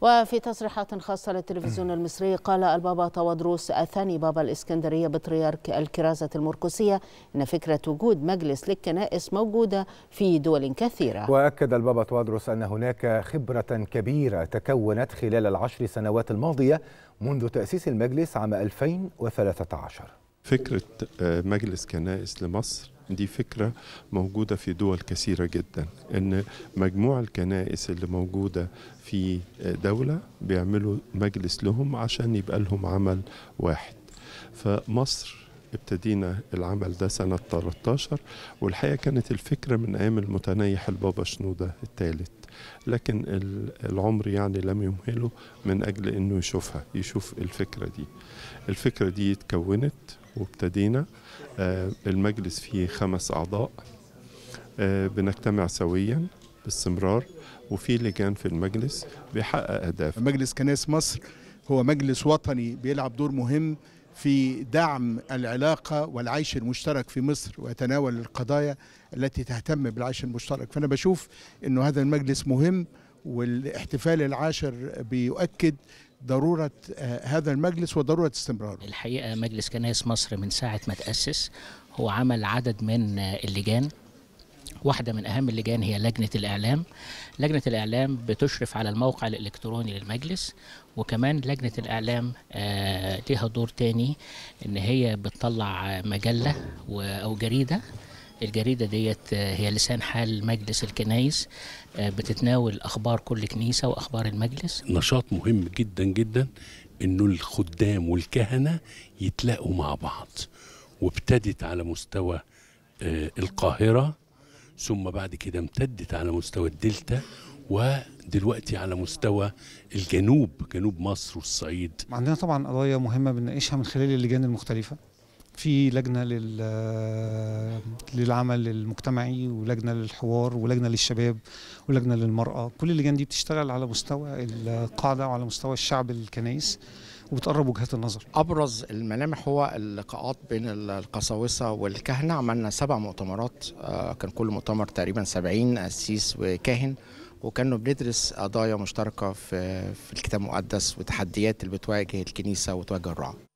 وفي تصريحات خاصة للتلفزيون المصري قال البابا طوادروس الثاني بابا الإسكندرية بطريرك الكرازة المركوسية أن فكرة وجود مجلس للكنائس موجودة في دول كثيرة وأكد البابا طوادروس أن هناك خبرة كبيرة تكونت خلال العشر سنوات الماضية منذ تأسيس المجلس عام 2013 فكرة آه، مجلس كنائس لمصر دي فكرة موجودة في دول كثيرة جدا ان مجموع الكنائس اللي موجودة في دولة بيعملوا مجلس لهم عشان يبقى لهم عمل واحد فمصر ابتدينا العمل ده سنة 13 والحقيقة كانت الفكرة من أيام المتنيح البابا شنودة الثالث لكن العمر يعني لم يمهله من أجل أنه يشوفها يشوف الفكرة دي الفكرة دي تكونت وابتدينا آه، المجلس فيه خمس أعضاء آه، بنجتمع سويا باستمرار وفي لجان في المجلس بيحقق أهداف مجلس كنائس مصر هو مجلس وطني بيلعب دور مهم في دعم العلاقة والعيش المشترك في مصر وتناول القضايا التي تهتم بالعيش المشترك فأنا بشوف أنه هذا المجلس مهم والاحتفال العاشر بيؤكد ضرورة آه، هذا المجلس وضرورة استمراره الحقيقة مجلس كنائس مصر من ساعة ما تأسس هو عمل عدد من آه، اللجان واحدة من أهم اللجان هي لجنة الإعلام لجنة الإعلام بتشرف على الموقع الإلكتروني للمجلس وكمان لجنة الإعلام آه، ليها دور تاني إن هي بتطلع مجلة أو جريدة الجريدة ديت آه، هي لسان حال مجلس الكنايس آه، بتتناول أخبار كل كنيسة وأخبار المجلس نشاط مهم جدا جدا إنه الخدام والكهنة يتلاقوا مع بعض وابتدت على مستوى القاهرة ثم بعد كده امتدت على مستوى الدلتا ودلوقتي على مستوى الجنوب جنوب مصر والصعيد عندنا طبعا قضايا مهمه بنناقشها من خلال اللجان المختلفه في لجنه لل للعمل المجتمعي ولجنه للحوار ولجنه للشباب ولجنه للمراه كل اللجان دي بتشتغل على مستوى القاعده وعلى مستوى الشعب الكنايس وبتقرب وجهات النظر ابرز الملامح هو اللقاءات بين القساوسه والكهنه عملنا سبع مؤتمرات آه، كان كل مؤتمر تقريبا 70 قسيس وكاهن وكانوا بندرس قضايا مشتركه في الكتاب المقدس وتحديات اللي بتواجه الكنيسه وتواجه الرعاه